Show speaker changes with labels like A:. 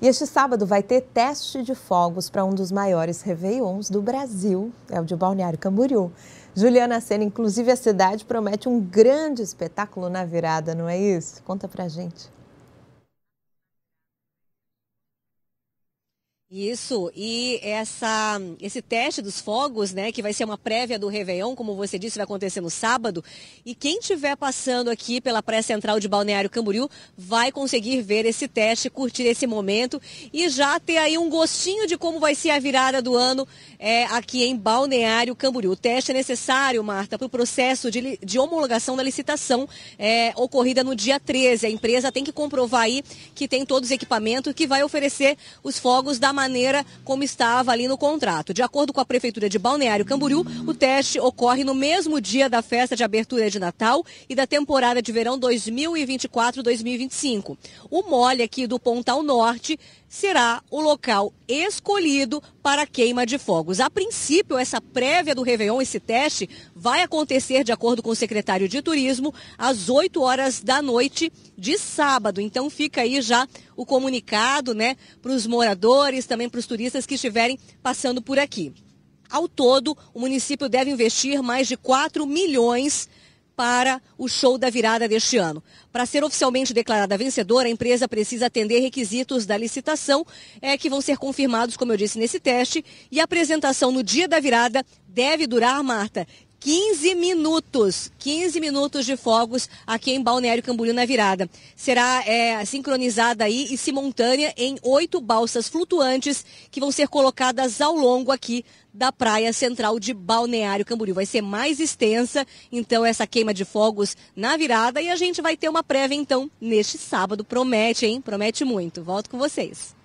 A: E este sábado vai ter teste de fogos para um dos maiores réveillons do Brasil, é o de Balneário Camboriú. Juliana Sena, inclusive a cidade promete um grande espetáculo na virada, não é isso? Conta pra gente.
B: Isso, e essa, esse teste dos fogos, né, que vai ser uma prévia do Réveillon, como você disse, vai acontecer no sábado. E quem estiver passando aqui pela pré-central de Balneário Camboriú vai conseguir ver esse teste, curtir esse momento e já ter aí um gostinho de como vai ser a virada do ano é, aqui em Balneário Camboriú. O teste é necessário, Marta, para o processo de, de homologação da licitação é, ocorrida no dia 13. A empresa tem que comprovar aí que tem todos os equipamentos que vai oferecer os fogos da maneira como estava ali no contrato. De acordo com a Prefeitura de Balneário Camboriú, o teste ocorre no mesmo dia da festa de abertura de Natal e da temporada de verão 2024-2025. O mole aqui do Pontal Norte será o local escolhido para queima de fogos. A princípio, essa prévia do Réveillon, esse teste, vai acontecer, de acordo com o secretário de Turismo, às 8 horas da noite de sábado. Então fica aí já o comunicado, né, para os moradores, também para os turistas que estiverem passando por aqui. Ao todo, o município deve investir mais de 4 milhões de para o show da virada deste ano. Para ser oficialmente declarada vencedora, a empresa precisa atender requisitos da licitação, é, que vão ser confirmados, como eu disse, nesse teste, e a apresentação no dia da virada deve durar, Marta, 15 minutos, 15 minutos de fogos aqui em Balneário Camboriú na virada. Será é, sincronizada aí e simultânea em oito balsas flutuantes que vão ser colocadas ao longo aqui da praia central de Balneário Camboriú. Vai ser mais extensa, então, essa queima de fogos na virada e a gente vai ter uma prévia, então, neste sábado. Promete, hein? Promete muito. Volto com vocês.